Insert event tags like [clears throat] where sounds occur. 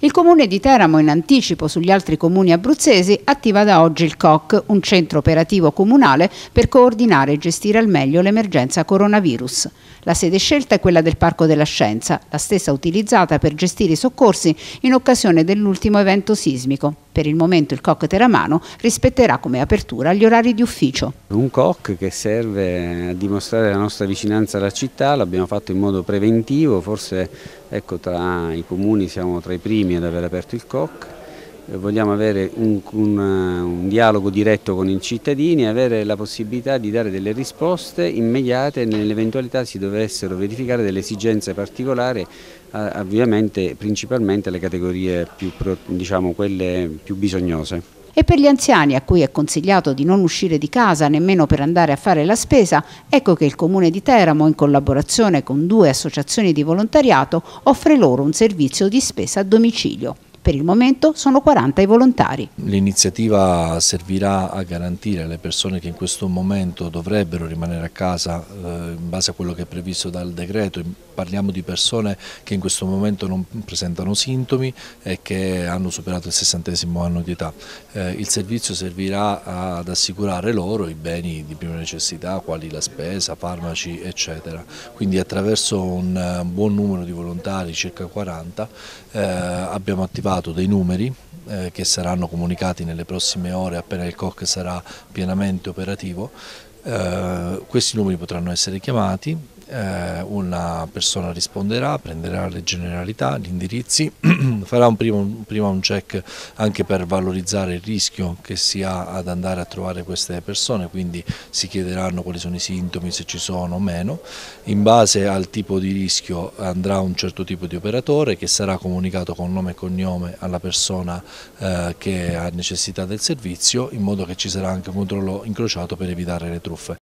Il comune di Teramo, in anticipo sugli altri comuni abruzzesi, attiva da oggi il COC, un centro operativo comunale per coordinare e gestire al meglio l'emergenza coronavirus. La sede scelta è quella del Parco della Scienza, la stessa utilizzata per gestire i soccorsi in occasione dell'ultimo evento sismico. Per il momento il COC Teramano rispetterà come apertura gli orari di ufficio. Un COC che serve a dimostrare la nostra vicinanza alla città, l'abbiamo fatto in modo preventivo, forse ecco, tra i comuni siamo tra i primi ad aver aperto il COC eh, vogliamo avere un, un, eh, un, dialogo diretto con i cittadini, avere la possibilità di dare delle risposte immediate nell'eventualità si dovessero verificare delle esigenze particolari, ovviamente principalmente le categorie più, diciamo, più bisognose. E per gli anziani a cui è consigliato di non uscire di casa nemmeno per andare a fare la spesa, ecco che il Comune di Teramo, in collaborazione con due associazioni di volontariato, offre loro un servizio di spesa a domicilio. Per il momento sono 40 i volontari. L'iniziativa servirà a garantire alle persone che in questo momento dovrebbero rimanere a casa eh, in base a quello che è previsto dal decreto, parliamo di persone che in questo momento non presentano sintomi e che hanno superato il sessantesimo anno di età. Eh, il servizio servirà ad assicurare loro i beni di prima necessità, quali la spesa, farmaci eccetera. Quindi attraverso un eh, buon numero di volontari, circa 40, eh, abbiamo attivato risultato dei numeri eh, che saranno comunicati nelle prossime ore appena il COC sarà pienamente operativo. Eh, questi numeri potranno essere chiamati, eh, una persona risponderà, prenderà le generalità, gli indirizzi, [clears throat] farà un primo, un, prima un check anche per valorizzare il rischio che si ha ad andare a trovare queste persone, quindi si chiederanno quali sono i sintomi, se ci sono o meno. In base al tipo di rischio andrà un certo tipo di operatore che sarà comunicato con nome e cognome alla persona eh, che ha necessità del servizio in modo che ci sarà anche un controllo incrociato per evitare le truffe.